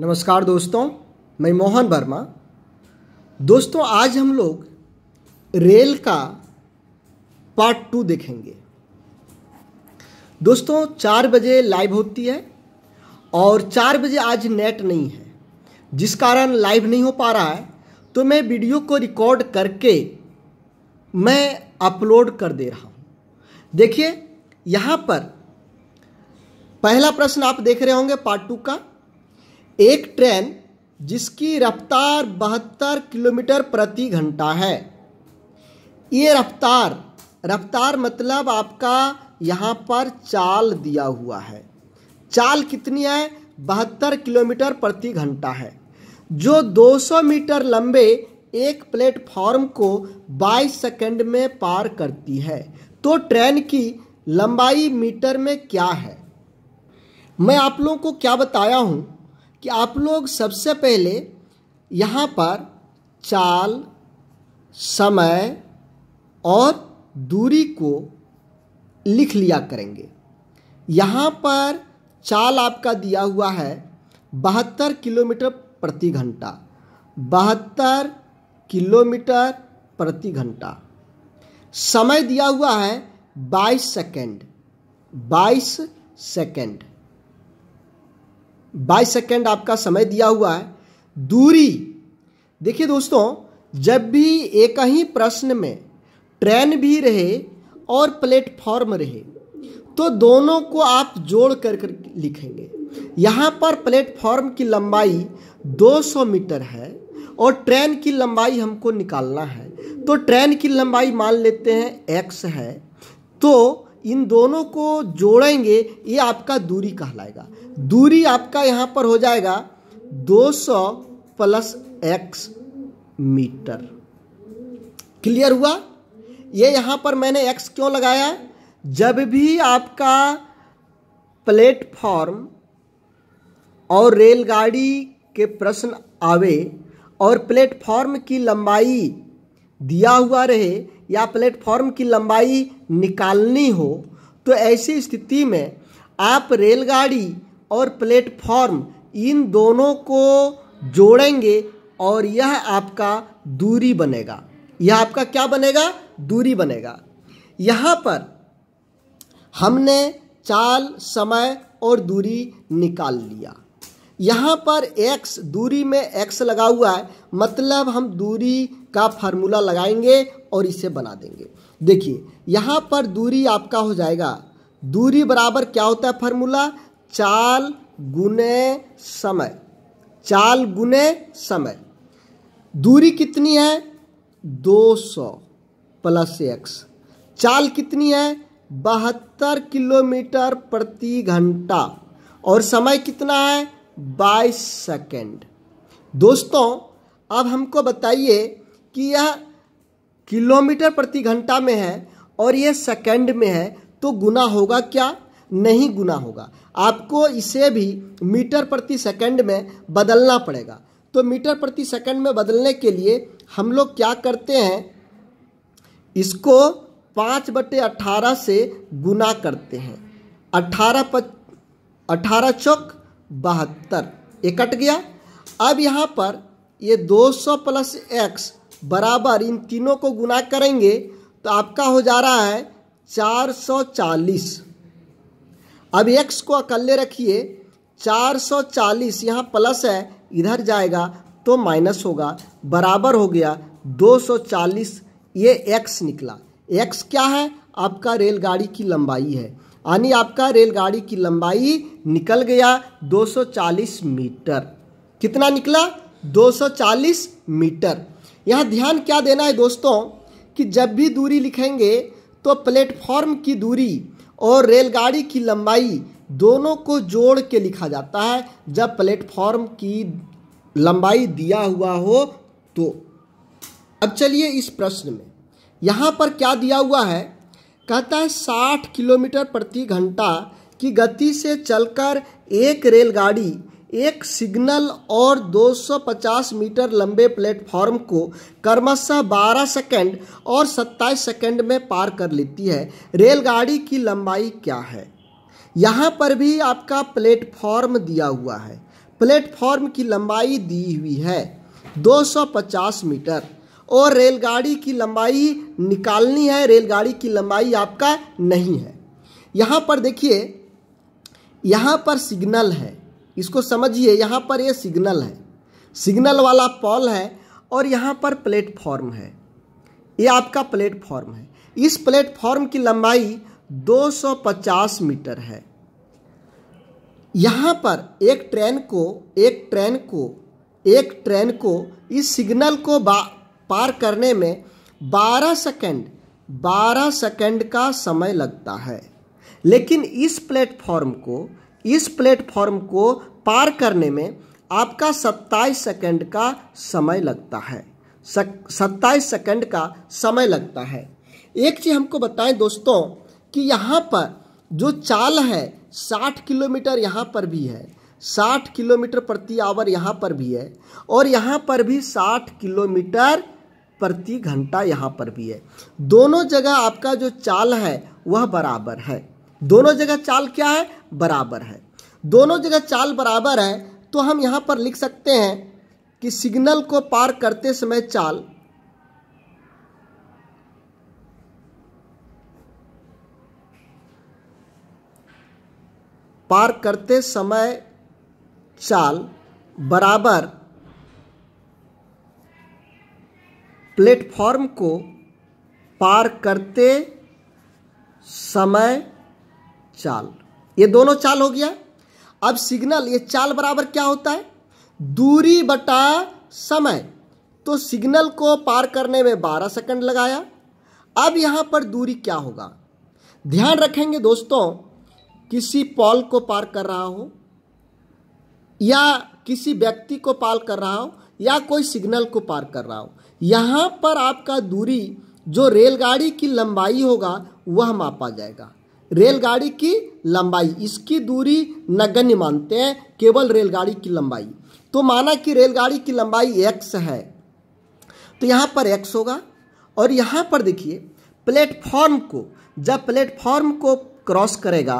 नमस्कार दोस्तों मैं मोहन वर्मा दोस्तों आज हम लोग रेल का पार्ट टू देखेंगे दोस्तों चार बजे लाइव होती है और चार बजे आज नेट नहीं है जिस कारण लाइव नहीं हो पा रहा है तो मैं वीडियो को रिकॉर्ड करके मैं अपलोड कर दे रहा हूँ देखिए यहाँ पर पहला प्रश्न आप देख रहे होंगे पार्ट टू का एक ट्रेन जिसकी रफ्तार बहत्तर किलोमीटर प्रति घंटा है ये रफ्तार रफ्तार मतलब आपका यहाँ पर चाल दिया हुआ है चाल कितनी है बहत्तर किलोमीटर प्रति घंटा है जो 200 मीटर लंबे एक प्लेटफॉर्म को 22 सेकंड में पार करती है तो ट्रेन की लंबाई मीटर में क्या है मैं आप लोगों को क्या बताया हूँ कि आप लोग सबसे पहले यहाँ पर चाल समय और दूरी को लिख लिया करेंगे यहाँ पर चाल आपका दिया हुआ है बहत्तर किलोमीटर प्रति घंटा बहत्तर किलोमीटर प्रति घंटा समय दिया हुआ है बाईस सेकेंड बाईस सेकेंड बाईस सेकेंड आपका समय दिया हुआ है दूरी देखिए दोस्तों जब भी एक ही प्रश्न में ट्रेन भी रहे और प्लेटफॉर्म रहे तो दोनों को आप जोड़ कर कर लिखेंगे यहाँ पर प्लेटफॉर्म की लंबाई 200 मीटर है और ट्रेन की लंबाई हमको निकालना है तो ट्रेन की लंबाई मान लेते हैं एक्स है तो इन दोनों को जोड़ेंगे ये आपका दूरी कहलाएगा दूरी आपका यहाँ पर हो जाएगा 200 प्लस एक्स मीटर क्लियर हुआ ये यहाँ पर मैंने एक्स क्यों लगाया जब भी आपका प्लेटफॉर्म और रेलगाड़ी के प्रश्न आवे और प्लेटफॉर्म की लंबाई दिया हुआ रहे या प्लेटफॉर्म की लंबाई निकालनी हो तो ऐसी स्थिति में आप रेलगाड़ी और प्लेटफॉर्म इन दोनों को जोड़ेंगे और यह आपका दूरी बनेगा यह आपका क्या बनेगा दूरी बनेगा यहाँ पर हमने चाल समय और दूरी निकाल लिया यहाँ पर x दूरी में x लगा हुआ है मतलब हम दूरी का फार्मूला लगाएंगे और इसे बना देंगे देखिए यहाँ पर दूरी आपका हो जाएगा दूरी बराबर क्या होता है फार्मूला चाल गुने समय चाल गुने समय दूरी कितनी है 200 प्लस एक्स चाल कितनी है बहत्तर किलोमीटर प्रति घंटा और समय कितना है बाय सेकेंड दोस्तों अब हमको बताइए कि यह किलोमीटर प्रति घंटा में है और यह सेकेंड में है तो गुना होगा क्या नहीं गुना होगा आपको इसे भी मीटर प्रति सेकेंड में बदलना पड़ेगा तो मीटर प्रति सेकेंड में बदलने के लिए हम लोग क्या करते हैं इसको पाँच बटे अट्ठारह से गुना करते हैं अट्ठारह पच अठारह चौक बहत्तर ये कट गया अब यहाँ पर ये 200 प्लस एक्स बराबर इन तीनों को गुना करेंगे तो आपका हो जा रहा है 440 अब एक्स को अकल्ले रखिए 440 यहाँ प्लस है इधर जाएगा तो माइनस होगा बराबर हो गया 240 ये एक्स निकला एक्स क्या है आपका रेलगाड़ी की लंबाई है यानी आपका रेलगाड़ी की लंबाई निकल गया 240 मीटर कितना निकला 240 मीटर यहाँ ध्यान क्या देना है दोस्तों कि जब भी दूरी लिखेंगे तो प्लेटफॉर्म की दूरी और रेलगाड़ी की लंबाई दोनों को जोड़ के लिखा जाता है जब प्लेटफॉर्म की लंबाई दिया हुआ हो तो अब चलिए इस प्रश्न में यहाँ पर क्या दिया हुआ है कहता है 60 किलोमीटर प्रति घंटा की गति से चलकर एक रेलगाड़ी एक सिग्नल और 250 मीटर लंबे प्लेटफॉर्म को क्रमशः 12 सेकंड और 27 सेकंड में पार कर लेती है रेलगाड़ी की लंबाई क्या है यहाँ पर भी आपका प्लेटफॉर्म दिया हुआ है प्लेटफॉर्म की लंबाई दी हुई है 250 मीटर और रेलगाड़ी की लंबाई निकालनी है रेलगाड़ी की लंबाई आपका नहीं है यहाँ पर देखिए यहाँ पर सिग्नल है इसको समझिए यहाँ पर ये यह सिग्नल है सिग्नल वाला पॉल है और यहाँ पर प्लेटफॉर्म है ये आपका प्लेटफॉर्म है इस प्लेटफॉर्म की लंबाई 250 मीटर है यहाँ पर एक ट्रेन को एक ट्रेन को एक ट्रेन को इस सिग्नल को बा पार करने में 12 सेकंड 12 सेकंड का समय लगता है लेकिन इस प्लेटफॉर्म को इस प्लेटफॉर्म को पार करने में आपका 27 सेकंड का समय लगता है सत्ताईस सेकंड का समय लगता है एक चीज़ हमको बताएं दोस्तों कि यहाँ पर जो चाल है 60 किलोमीटर यहाँ पर भी है 60 किलोमीटर प्रति आवर यहाँ पर भी है और यहाँ पर भी 60 किलोमीटर प्रति घंटा यहाँ पर भी है दोनों जगह आपका जो चाल है वह बराबर है दोनों जगह चाल क्या है बराबर है दोनों जगह चाल बराबर है तो हम यहाँ पर लिख सकते हैं कि सिग्नल को पार करते समय चाल पार करते समय चाल बराबर प्लेटफॉर्म को पार करते समय चाल ये दोनों चाल हो गया अब सिग्नल ये चाल बराबर क्या होता है दूरी बटा समय तो सिग्नल को पार करने में 12 सेकंड लगाया अब यहाँ पर दूरी क्या होगा ध्यान रखेंगे दोस्तों किसी पॉल को पार कर रहा हो या किसी व्यक्ति को पार कर रहा हो या कोई सिग्नल को पार कर रहा हो यहाँ पर आपका दूरी जो रेलगाड़ी की लंबाई होगा वह मापा जाएगा रेलगाड़ी की लंबाई इसकी दूरी नगण्य मानते हैं केवल रेलगाड़ी की लंबाई तो माना कि रेलगाड़ी की लंबाई एक्स है तो यहाँ पर एक्स होगा और यहाँ पर देखिए प्लेटफॉर्म को जब प्लेटफॉर्म को क्रॉस करेगा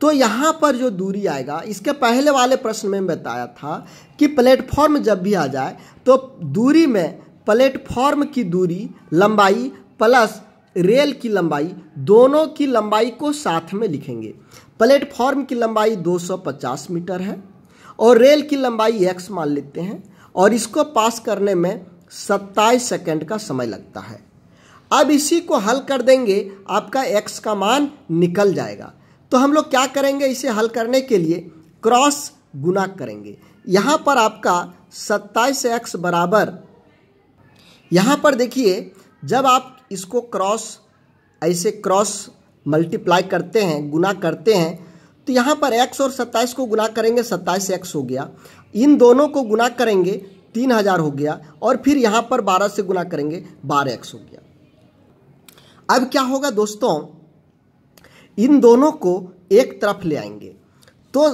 तो यहाँ पर जो दूरी आएगा इसके पहले वाले प्रश्न में बताया था कि प्लेटफॉर्म जब भी आ जाए तो दूरी में प्लेटफॉर्म की दूरी लंबाई प्लस रेल की लंबाई दोनों की लंबाई को साथ में लिखेंगे प्लेटफॉर्म की लंबाई 250 मीटर है और रेल की लंबाई एक्स मान लेते हैं और इसको पास करने में सत्ताईस सेकेंड का समय लगता है अब इसी को हल कर देंगे आपका एक्स का मान निकल जाएगा तो हम लोग क्या करेंगे इसे हल करने के लिए क्रॉस गुना करेंगे यहाँ पर आपका सत्ताईस एक्स बराबर यहाँ पर देखिए जब आप इसको क्रॉस ऐसे क्रॉस मल्टीप्लाई करते हैं गुना करते हैं तो यहाँ पर एक्स और सत्ताईस को गुना करेंगे सत्ताईस एक्स हो गया इन दोनों को गुना करेंगे तीन हज़ार हो गया और फिर यहाँ पर बारह से गुना करेंगे बारह एक्स हो गया अब क्या होगा दोस्तों इन दोनों को एक तरफ ले आएंगे तो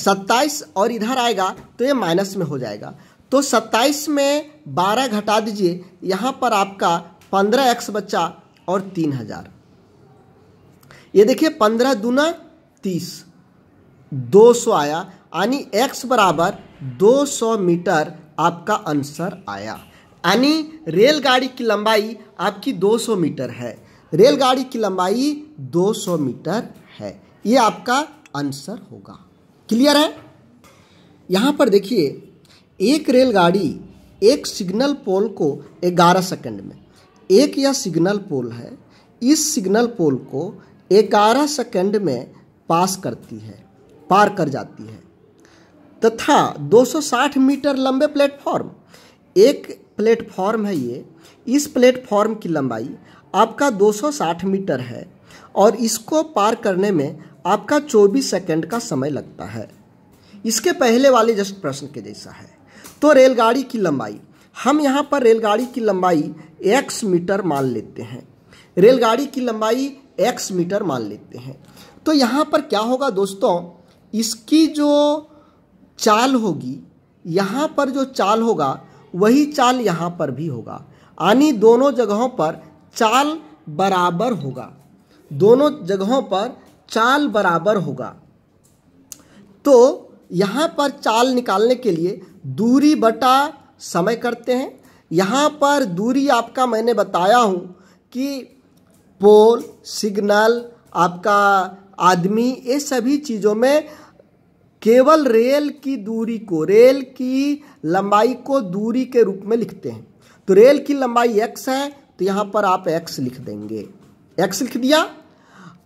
सत्ताईस और इधर आएगा तो ये माइनस में हो जाएगा तो 27 में 12 घटा दीजिए यहाँ पर आपका पंद्रह एक्स बच्चा और तीन हजार ये देखिए पंद्रह दूना तीस दो सौ आया यानी एक्स बराबर दो सौ मीटर आपका आंसर आया यानी रेलगाड़ी की लंबाई आपकी दो सौ मीटर है रेलगाड़ी की लंबाई दो सौ मीटर है ये आपका आंसर होगा क्लियर है यहाँ पर देखिए एक रेलगाड़ी एक सिग्नल पोल को 11 सेकंड में एक यह सिग्नल पोल है इस सिग्नल पोल को 11 सेकंड में पास करती है पार कर जाती है तथा 260 मीटर लंबे प्लेटफॉर्म एक प्लेटफॉर्म है ये इस प्लेटफॉर्म की लंबाई आपका 260 मीटर है और इसको पार करने में आपका 24 सेकंड का समय लगता है इसके पहले वाले जस्ट प्रश्न के जैसा है तो रेलगाड़ी की लंबाई हम यहाँ पर रेलगाड़ी की लंबाई एक्स मीटर मान लेते हैं रेलगाड़ी की लंबाई एक्स मीटर मान लेते हैं तो यहाँ पर क्या होगा दोस्तों इसकी जो चाल होगी यहाँ पर जो चाल होगा वही चाल यहाँ पर भी होगा यानी दोनों जगहों पर चाल बराबर होगा दोनों जगहों पर चाल बराबर होगा तो यहाँ पर चाल निकालने के लिए दूरी बटा समय करते हैं यहाँ पर दूरी आपका मैंने बताया हूँ कि पोल सिग्नल आपका आदमी ये सभी चीज़ों में केवल रेल की दूरी को रेल की लंबाई को दूरी के रूप में लिखते हैं तो रेल की लंबाई एक्स है तो यहाँ पर आप एक्स लिख देंगे एक्स लिख दिया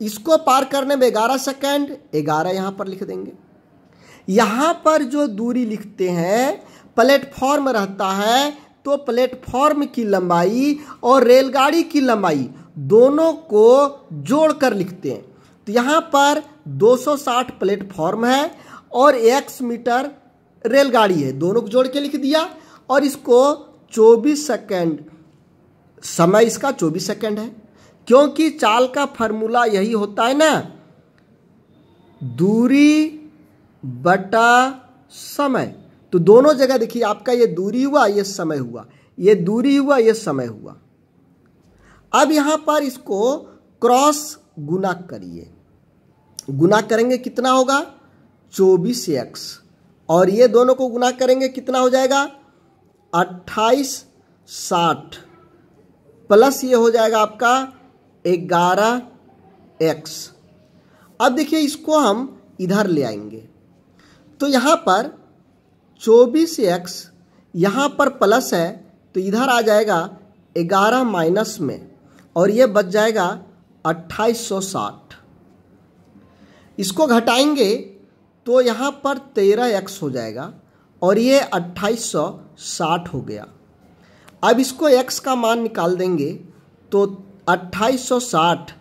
इसको पार करने में ग्यारह सेकेंड ग्यारह यहाँ पर लिख देंगे यहाँ पर जो दूरी लिखते हैं प्लेटफॉर्म रहता है तो प्लेटफॉर्म की लंबाई और रेलगाड़ी की लंबाई दोनों को जोड़कर लिखते हैं तो यहाँ पर 260 प्लेटफॉर्म है और एक्स मीटर रेलगाड़ी है दोनों को जोड़ के लिख दिया और इसको 24 सेकंड समय इसका 24 सेकंड है क्योंकि चाल का फार्मूला यही होता है ना दूरी बटा समय तो दोनों जगह देखिए आपका ये दूरी हुआ ये समय हुआ ये दूरी हुआ ये समय हुआ अब यहां पर इसको क्रॉस गुना करिए गुना करेंगे कितना होगा चौबीस एक्स और ये दोनों को गुना करेंगे कितना हो जाएगा अट्ठाईस साठ प्लस ये हो जाएगा आपका ग्यारह एक्स अब देखिए इसको हम इधर ले आएंगे तो यहाँ पर चौबीस एक्स यहाँ पर प्लस है तो इधर आ जाएगा ग्यारह माइनस में और ये बच जाएगा अट्ठाईस सौ साठ इसको घटाएंगे तो यहाँ पर तेरह एक्स हो जाएगा और ये अट्ठाईस सौ साठ हो गया अब इसको एक्स का मान निकाल देंगे तो अट्ठाईस सौ साठ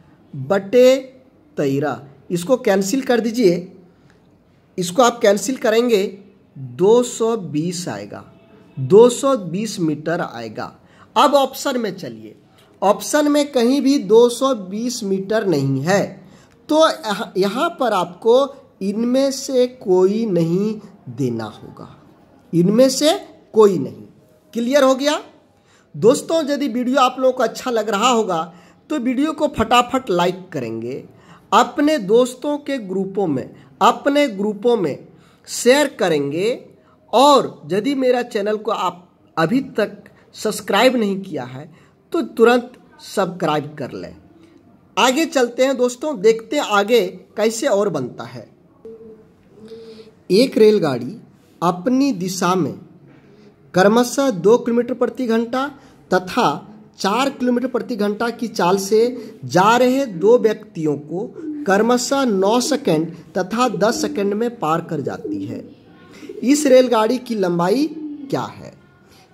बटे तेरह इसको कैंसिल कर दीजिए इसको आप कैंसिल करेंगे 220 आएगा 220 मीटर आएगा अब ऑप्शन में चलिए ऑप्शन में कहीं भी 220 मीटर नहीं है तो यहाँ पर आपको इनमें से कोई नहीं देना होगा इनमें से कोई नहीं क्लियर हो गया दोस्तों यदि वीडियो आप लोगों को अच्छा लग रहा होगा तो वीडियो को फटाफट लाइक करेंगे अपने दोस्तों के ग्रुपों में अपने ग्रुपों में शेयर करेंगे और यदि मेरा चैनल को आप अभी तक सब्सक्राइब नहीं किया है तो तुरंत सब्सक्राइब कर लें आगे चलते हैं दोस्तों देखते हैं आगे कैसे और बनता है एक रेलगाड़ी अपनी दिशा में क्रमशः दो किलोमीटर प्रति घंटा तथा चार किलोमीटर प्रति घंटा की चाल से जा रहे दो व्यक्तियों को क्रमशः नौ सेकेंड तथा दस सेकेंड में पार कर जाती है इस रेलगाड़ी की लंबाई क्या है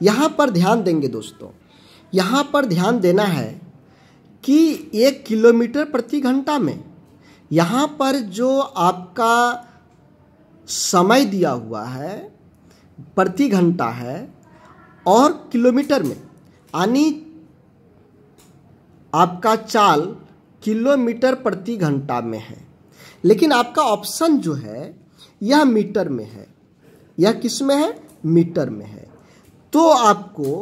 यहाँ पर ध्यान देंगे दोस्तों यहाँ पर ध्यान देना है कि एक किलोमीटर प्रति घंटा में यहाँ पर जो आपका समय दिया हुआ है प्रति घंटा है और किलोमीटर में यानी आपका चाल किलोमीटर प्रति घंटा में है लेकिन आपका ऑप्शन जो है यह मीटर में है यह किस में है मीटर में है तो आपको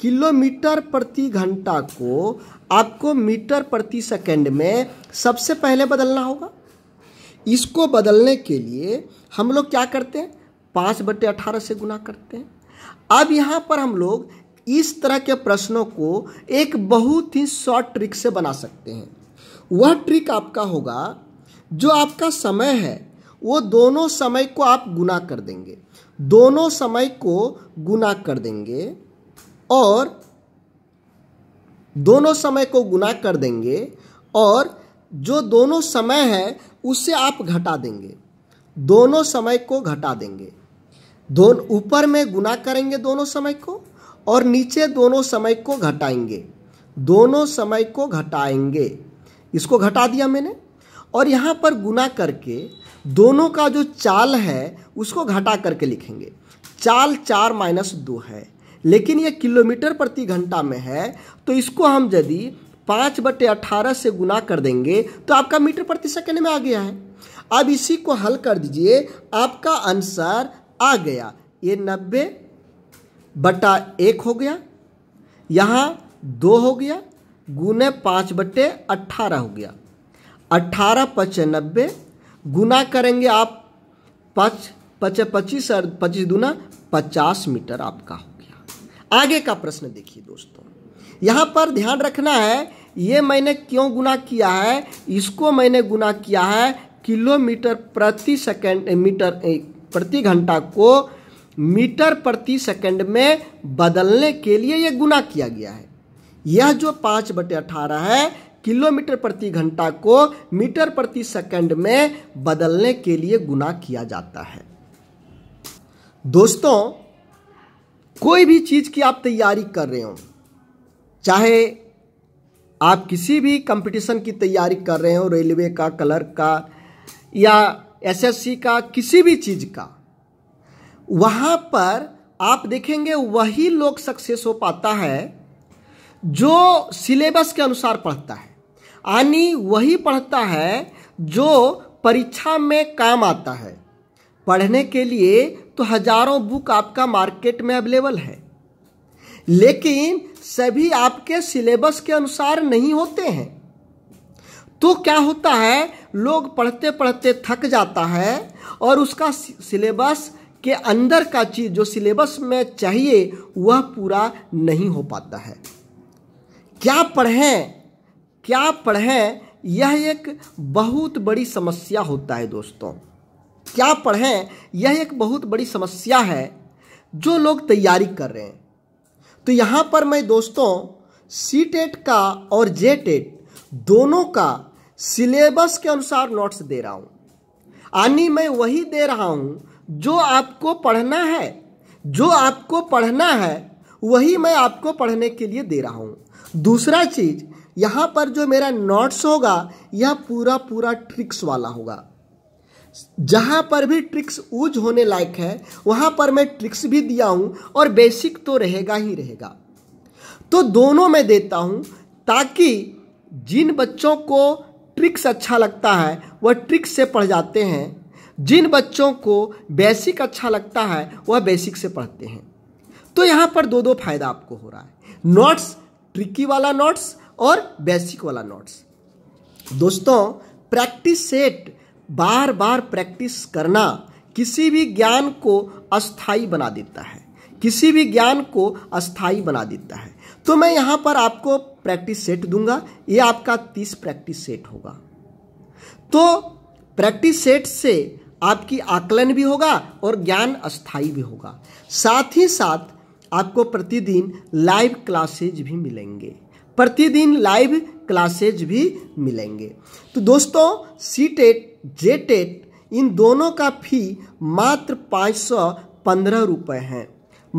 किलोमीटर प्रति घंटा को आपको मीटर प्रति सेकंड में सबसे पहले बदलना होगा इसको बदलने के लिए हम लोग क्या करते हैं पाँच बटे अठारह से गुना करते हैं अब यहाँ पर हम लोग इस तरह के प्रश्नों को एक बहुत ही शॉर्ट ट्रिक से बना सकते हैं वह ट्रिक आपका होगा जो आपका समय है वो दोनों समय को आप गुना कर देंगे दोनों समय को गुना कर देंगे और दोनों समय को गुना कर देंगे और जो दोनों समय है उसे आप घटा देंगे दोनों समय को घटा देंगे दोनों ऊपर में गुना करेंगे दोनों समय को और नीचे दोनों समय को घटाएंगे दोनों समय को घटाएंगे इसको घटा दिया मैंने और यहाँ पर गुना करके दोनों का जो चाल है उसको घटा करके लिखेंगे चाल चार माइनस दो है लेकिन ये किलोमीटर प्रति घंटा में है तो इसको हम यदि पाँच बटे अट्ठारह से गुना कर देंगे तो आपका मीटर प्रति सेकेंड में आ गया है अब इसी को हल कर दीजिए आपका आंसर आ गया ये नब्बे बटा एक हो गया यहाँ दो हो गया गुने पाँच बटे अट्ठारह हो गया अट्ठारह पचे नब्बे गुना करेंगे आप पच पचे पच्चीस और पच्चीस दुना पचास मीटर आपका हो गया आगे का प्रश्न देखिए दोस्तों यहाँ पर ध्यान रखना है ये मैंने क्यों गुना किया है इसको मैंने गुना किया है किलोमीटर प्रति सेकंड मीटर प्रति घंटा को मीटर प्रति सेकंड में बदलने के लिए ये गुना किया गया है यह जो पाँच बटे अठारह है किलोमीटर प्रति घंटा को मीटर प्रति सेकंड में बदलने के लिए गुना किया जाता है दोस्तों कोई भी चीज़ की आप तैयारी कर रहे हो चाहे आप किसी भी कंपटीशन की तैयारी कर रहे हो रेलवे का क्लर्क का या एसएससी का किसी भी चीज़ का वहाँ पर आप देखेंगे वही लोग सक्सेस हो पाता है जो सिलेबस के अनुसार पढ़ता है यानी वही पढ़ता है जो परीक्षा में काम आता है पढ़ने के लिए तो हजारों बुक आपका मार्केट में अवेलेबल है लेकिन सभी आपके सिलेबस के अनुसार नहीं होते हैं तो क्या होता है लोग पढ़ते पढ़ते थक जाता है और उसका सिलेबस के अंदर का चीज़ जो सिलेबस में चाहिए वह पूरा नहीं हो पाता है क्या पढ़ें क्या पढ़ें यह एक बहुत बड़ी समस्या होता है दोस्तों क्या पढ़ें यह एक बहुत बड़ी समस्या है जो लोग तैयारी कर रहे हैं तो यहाँ पर मैं दोस्तों सी टेट e का और जे टेट e दोनों का सिलेबस के अनुसार नोट्स दे रहा हूँ यानी मैं वही दे रहा हूँ जो आपको पढ़ना है जो आपको पढ़ना है वही मैं आपको पढ़ने के लिए दे रहा हूँ दूसरा चीज यहाँ पर जो मेरा नॉट्स होगा यह पूरा पूरा ट्रिक्स वाला होगा जहाँ पर भी ट्रिक्स यूज होने लायक है वहाँ पर मैं ट्रिक्स भी दिया हूँ और बेसिक तो रहेगा ही रहेगा तो दोनों में देता हूँ ताकि जिन बच्चों को ट्रिक्स अच्छा लगता है वह ट्रिक्स से पढ़ जाते हैं जिन बच्चों को बेसिक अच्छा लगता है वह बेसिक से पढ़ते हैं तो यहाँ पर दो दो फायदा आपको हो रहा है नोट्स ट्रिकी वाला नोट्स और बेसिक वाला नोट्स दोस्तों प्रैक्टिस सेट बार बार प्रैक्टिस करना किसी भी ज्ञान को अस्थाई बना देता है किसी भी ज्ञान को अस्थाई बना देता है तो मैं यहाँ पर आपको प्रैक्टिस सेट दूंगा ये आपका तीस प्रैक्टिस सेट होगा तो प्रैक्टिस सेट से आपकी आकलन भी होगा और ज्ञान अस्थाई भी होगा साथ ही साथ आपको प्रतिदिन लाइव क्लासेज भी मिलेंगे प्रतिदिन लाइव क्लासेज भी मिलेंगे तो दोस्तों सी टेट जे टेट इन दोनों का फी मात्र पाँच सौ पंद्रह रुपये हैं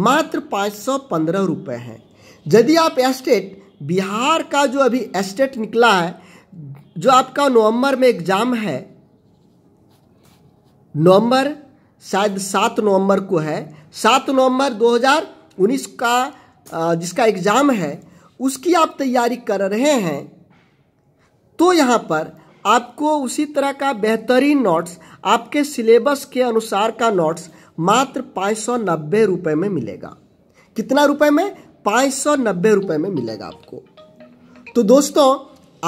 मात्र पाँच सौ पंद्रह रुपये हैं यदि आप एस्टेट बिहार का जो अभी एस्टेट निकला है जो आपका नवंबर में एग्ज़ाम है नवंबर शायद सात नवंबर को है सात नवंबर हजार उन्नीस का जिसका एग्ज़ाम है उसकी आप तैयारी कर रहे हैं तो यहाँ पर आपको उसी तरह का बेहतरीन नोट्स आपके सिलेबस के अनुसार का नोट्स मात्र पाँच सौ नब्बे रुपये में मिलेगा कितना रुपए में पाँच सौ नब्बे रुपये में मिलेगा आपको तो दोस्तों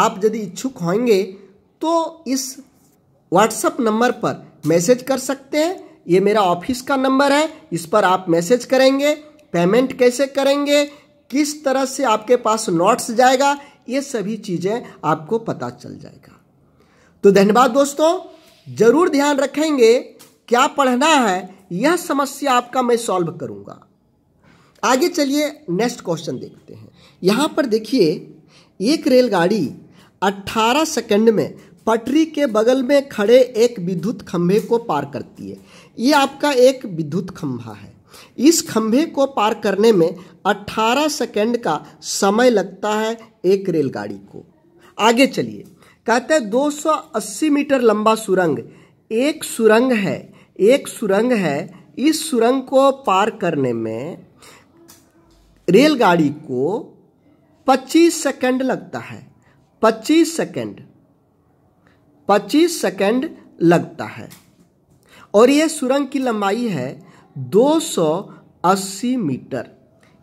आप यदि इच्छुक होंगे तो इस व्हाट्सएप नंबर पर मैसेज कर सकते हैं ये मेरा ऑफिस का नंबर है इस पर आप मैसेज करेंगे पेमेंट कैसे करेंगे किस तरह से आपके पास नोट्स जाएगा ये सभी चीज़ें आपको पता चल जाएगा तो धन्यवाद दोस्तों ज़रूर ध्यान रखेंगे क्या पढ़ना है यह समस्या आपका मैं सॉल्व करूंगा आगे चलिए नेक्स्ट क्वेश्चन देखते हैं यहाँ पर देखिए एक रेलगाड़ी 18 सेकंड में पटरी के बगल में खड़े एक विद्युत खंभे को पार करती है ये आपका एक विद्युत खंभा है इस खंभे को पार करने में 18 सेकंड का समय लगता है एक रेलगाड़ी को आगे चलिए कहते हैं 280 मीटर लंबा सुरंग एक सुरंग है एक सुरंग है इस सुरंग को पार करने में रेलगाड़ी को 25 सेकंड लगता है 25 सेकंड 25 सेकंड लगता है और यह सुरंग की लंबाई है 280 मीटर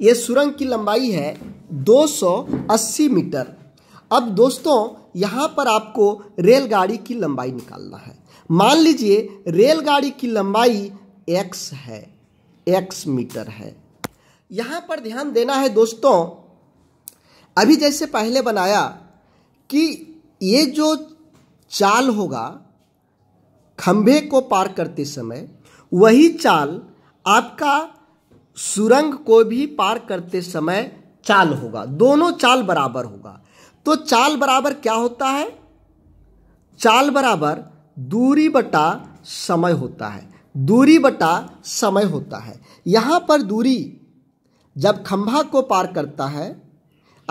ये सुरंग की लंबाई है 280 मीटर अब दोस्तों यहाँ पर आपको रेलगाड़ी की लंबाई निकालना है मान लीजिए रेलगाड़ी की लंबाई x है x मीटर है यहाँ पर ध्यान देना है दोस्तों अभी जैसे पहले बनाया कि ये जो चाल होगा खंभे को पार करते समय वही चाल आपका सुरंग को भी पार करते समय चाल होगा दोनों चाल बराबर होगा तो चाल बराबर क्या होता है चाल बराबर दूरी बटा समय होता है दूरी बटा समय होता है यहाँ पर दूरी जब खंभा को पार करता है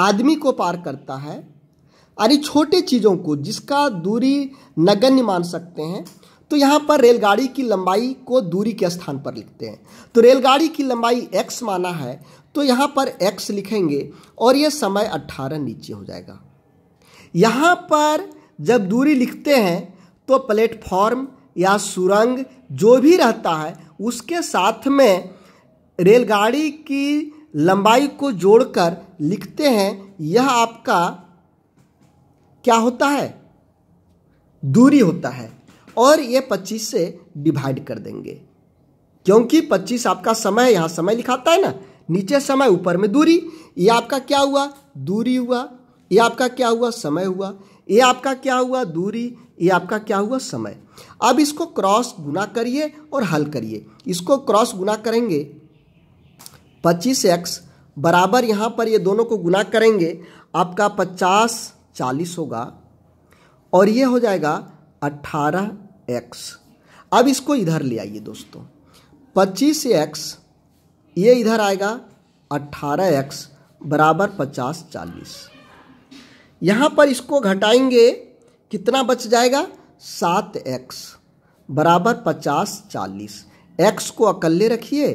आदमी को पार करता है यानी छोटे चीज़ों को जिसका दूरी नगण्य मान सकते हैं तो यहाँ पर रेलगाड़ी की लंबाई को दूरी के स्थान पर लिखते हैं तो रेलगाड़ी की लंबाई x माना है तो यहाँ पर x लिखेंगे और यह समय 18 नीचे हो जाएगा यहाँ पर जब दूरी लिखते हैं तो प्लेटफॉर्म या सुरंग जो भी रहता है उसके साथ में रेलगाड़ी की लंबाई को जोड़कर लिखते हैं यह आपका क्या होता है दूरी होता है और ये पच्चीस से डिवाइड कर देंगे क्योंकि पच्चीस आपका समय यहाँ समय लिखाता है ना नीचे समय ऊपर में दूरी ये आपका क्या हुआ दूरी हुआ ये आपका क्या हुआ समय हुआ ये आपका क्या हुआ दूरी ये आपका क्या हुआ समय अब इसको क्रॉस गुना करिए और हल करिए इसको क्रॉस गुना करेंगे पच्चीस एक्स बराबर यहाँ पर ये दोनों को गुना करेंगे आपका पचास चालीस होगा और ये हो जाएगा अट्ठारह एक्स अब इसको इधर ले आइए दोस्तों पच्चीस एक्स ये इधर आएगा अट्ठारह एक्स बराबर पचास चालीस यहाँ पर इसको घटाएंगे कितना बच जाएगा सात एक्स बराबर पचास चालीस एक्स को अकल्ले रखिए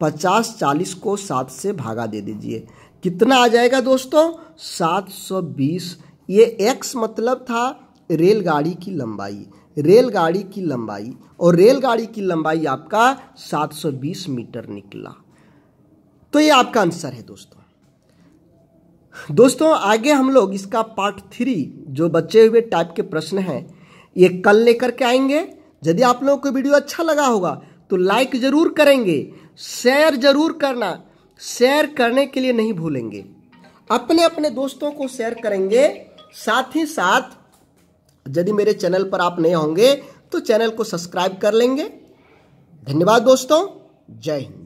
पचास चालीस को सात से भागा दे दीजिए कितना आ जाएगा दोस्तों सात सौ बीस ये एक्स मतलब था रेलगाड़ी की लंबाई रेलगाड़ी की लंबाई और रेलगाड़ी की लंबाई आपका 720 मीटर निकला तो ये आपका आंसर है दोस्तों दोस्तों आगे हम लोग इसका पार्ट थ्री जो बचे हुए टाइप के प्रश्न हैं ये कल लेकर के आएंगे यदि आप लोगों को वीडियो अच्छा लगा होगा तो लाइक ज़रूर करेंगे शेयर ज़रूर करना शेयर करने के लिए नहीं भूलेंगे अपने अपने दोस्तों को शेयर करेंगे साथ ही साथ यदि मेरे चैनल पर आप नए होंगे तो चैनल को सब्सक्राइब कर लेंगे धन्यवाद दोस्तों जय हिंद